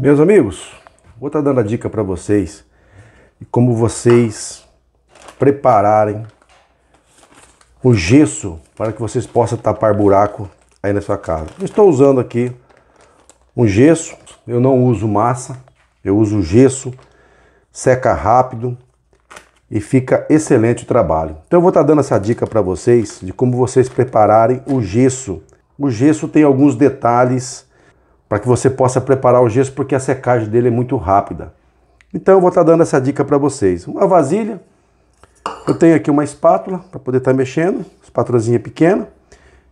Meus amigos, vou estar dando a dica para vocês de como vocês prepararem o gesso para que vocês possam tapar buraco aí na sua casa. Eu estou usando aqui um gesso, eu não uso massa, eu uso gesso, seca rápido e fica excelente o trabalho. Então eu vou estar dando essa dica para vocês de como vocês prepararem o gesso. O gesso tem alguns detalhes para que você possa preparar o gesso, porque a secagem dele é muito rápida. Então eu vou estar tá dando essa dica para vocês. Uma vasilha, eu tenho aqui uma espátula para poder estar tá mexendo, espátulazinha pequena,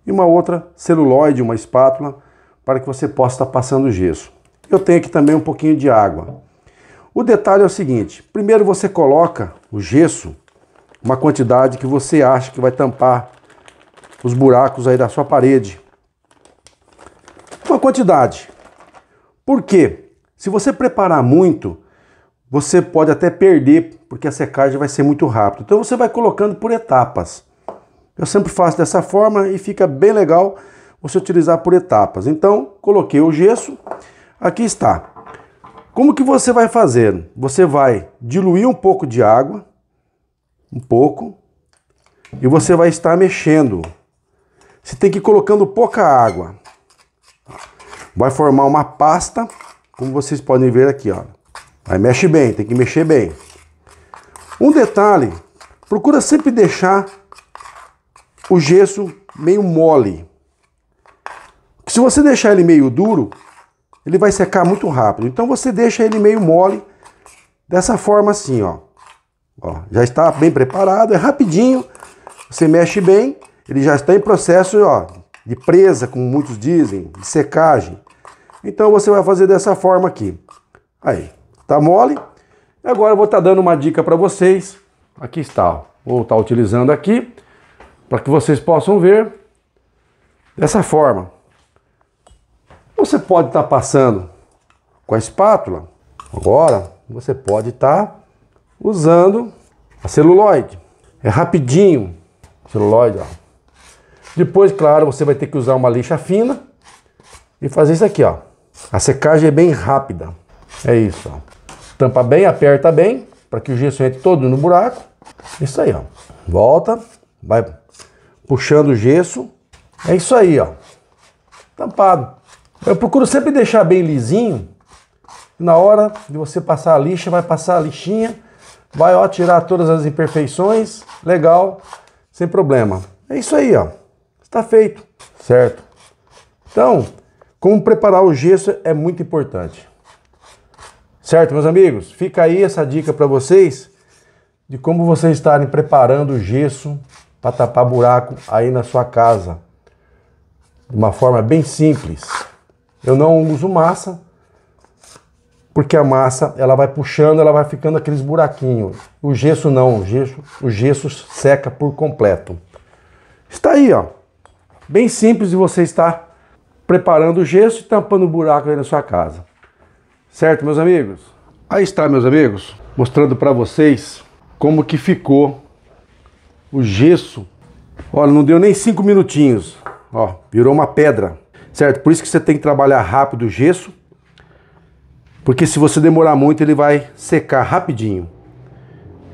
e uma outra celuloide, uma espátula, para que você possa estar tá passando o gesso. Eu tenho aqui também um pouquinho de água. O detalhe é o seguinte, primeiro você coloca o gesso, uma quantidade que você acha que vai tampar os buracos aí da sua parede, quantidade. Por quê? Se você preparar muito, você pode até perder, porque a secagem vai ser muito rápida. Então você vai colocando por etapas. Eu sempre faço dessa forma e fica bem legal você utilizar por etapas. Então, coloquei o gesso. Aqui está. Como que você vai fazer? Você vai diluir um pouco de água, um pouco, e você vai estar mexendo. Você tem que ir colocando pouca água. Vai formar uma pasta, como vocês podem ver aqui, ó. Aí mexe bem, tem que mexer bem. Um detalhe, procura sempre deixar o gesso meio mole. Se você deixar ele meio duro, ele vai secar muito rápido. Então você deixa ele meio mole, dessa forma assim, ó. ó já está bem preparado, é rapidinho, você mexe bem, ele já está em processo ó, de presa, como muitos dizem, de secagem. Então você vai fazer dessa forma aqui. Aí, tá mole? Agora eu vou estar tá dando uma dica para vocês. Aqui está, vou estar tá utilizando aqui para que vocês possam ver dessa forma. Você pode estar tá passando com a espátula. Agora você pode estar tá usando a celuloide. É rapidinho, celuloide, ó. Depois, claro, você vai ter que usar uma lixa fina e fazer isso aqui, ó. A secagem é bem rápida. É isso, ó. Tampa bem, aperta bem, para que o gesso entre todo no buraco. Isso aí, ó. Volta, vai puxando o gesso. É isso aí, ó. Tampado. Eu procuro sempre deixar bem lisinho. Na hora de você passar a lixa, vai passar a lixinha. Vai, ó, tirar todas as imperfeições. Legal, sem problema. É isso aí, ó. Está feito, certo? Então, como preparar o gesso é muito importante. Certo, meus amigos? Fica aí essa dica para vocês de como vocês estarem preparando o gesso para tapar buraco aí na sua casa. De uma forma bem simples. Eu não uso massa, porque a massa ela vai puxando, ela vai ficando aqueles buraquinhos. O gesso não, o gesso, o gesso seca por completo. Está aí, ó. Bem simples de você estar preparando o gesso e tampando o buraco aí na sua casa. Certo, meus amigos? Aí está, meus amigos, mostrando para vocês como que ficou o gesso. Olha, não deu nem cinco minutinhos, ó, virou uma pedra, certo? Por isso que você tem que trabalhar rápido o gesso, porque se você demorar muito ele vai secar rapidinho.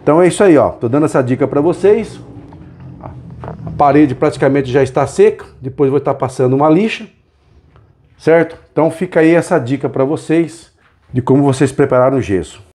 Então é isso aí, ó. Tô dando essa dica para vocês. A parede praticamente já está seca. Depois vou estar passando uma lixa certo? Então fica aí essa dica para vocês de como vocês preparar o gesso.